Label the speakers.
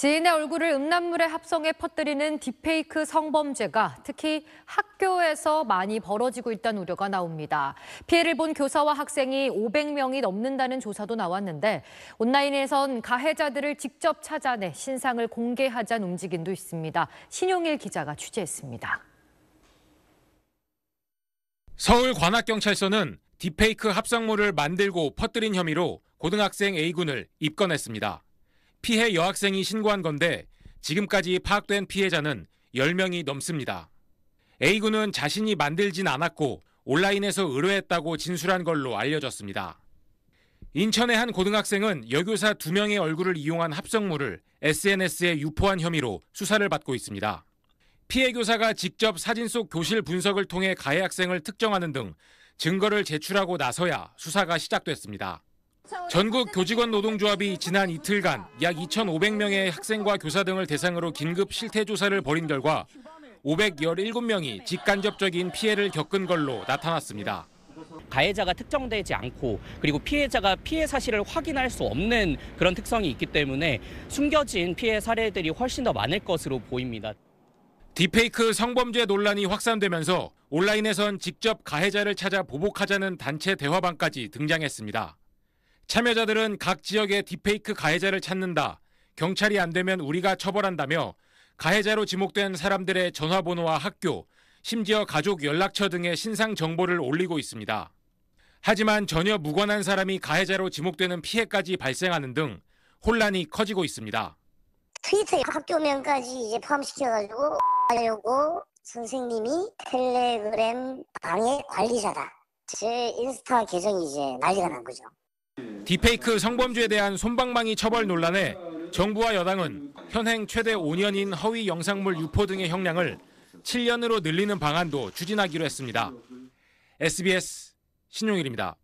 Speaker 1: 지인의 얼굴을 음란물에 합성해 퍼뜨리는 딥페이크 성범죄가 특히 학교에서 많이 벌어지고 있다는 우려가 나옵니다. 피해를 본 교사와 학생이 500명이 넘는다는 조사도 나왔는데 온라인에선 가해자들을 직접 찾아내 신상을 공개하자는 움직임도 있습니다. 신용일 기자가 취재했습니다.
Speaker 2: 서울 관악경찰서는 딥페이크 합성물을 만들고 퍼뜨린 혐의로 고등학생 A군을 입건했습니다. 피해 여학생이 신고한 건데 지금까지 파악된 피해자는 10명이 넘습니다. A군은 자신이 만들진 않았고 온라인에서 의뢰했다고 진술한 걸로 알려졌습니다. 인천의 한 고등학생은 여교사 2명의 얼굴을 이용한 합성물을 SNS에 유포한 혐의로 수사를 받고 있습니다. 피해 교사가 직접 사진 속 교실 분석을 통해 가해 학생을 특정하는 등 증거를 제출하고 나서야 수사가 시작됐습니다. 전국 교직원 노동조합이 지난 이틀간 약 2,500명의 학생과 교사 등을 대상으로 긴급 실태 조사를 벌인 결과 517명이
Speaker 3: 직간접적인 피해를 겪은 걸로 나타났습니다. 가해자가 특정되지 않고 그리고 피해자가 피해 사실을 확인할 수 없는 그런 특성이 있기 때문에 숨겨진 피해 사례들이 훨씬 더 많을 것으로 보입니다. 딥페이크 성범죄
Speaker 2: 논란이 확산되면서 온라인에선 직접 가해자를 찾아 보복하자는 단체 대화방까지 등장했습니다. 참여자들은 각 지역의 딥페이크 가해자를 찾는다. 경찰이 안 되면 우리가 처벌한다며 가해자로 지목된 사람들의 전화번호와 학교, 심지어 가족 연락처 등의 신상 정보를 올리고 있습니다. 하지만 전혀 무관한 사람이 가해자로 지목되는 피해까지 발생하는 등 혼란이 커지고 있습니다.
Speaker 1: 트위터 에 학교명까지 이제 포함시켜가지고 하려고 선생님이 텔레그램 방해 관리자다. 제 인스타 계정이 이제 난리가 난 거죠.
Speaker 2: 디페이크 성범죄에 대한 솜방망이 처벌 논란에 정부와 여당은 현행 최대 5년인 허위 영상물 유포 등의 형량을 7년으로 늘리는 방안도 추진하기로 했습니다. SBS 신용일입니다.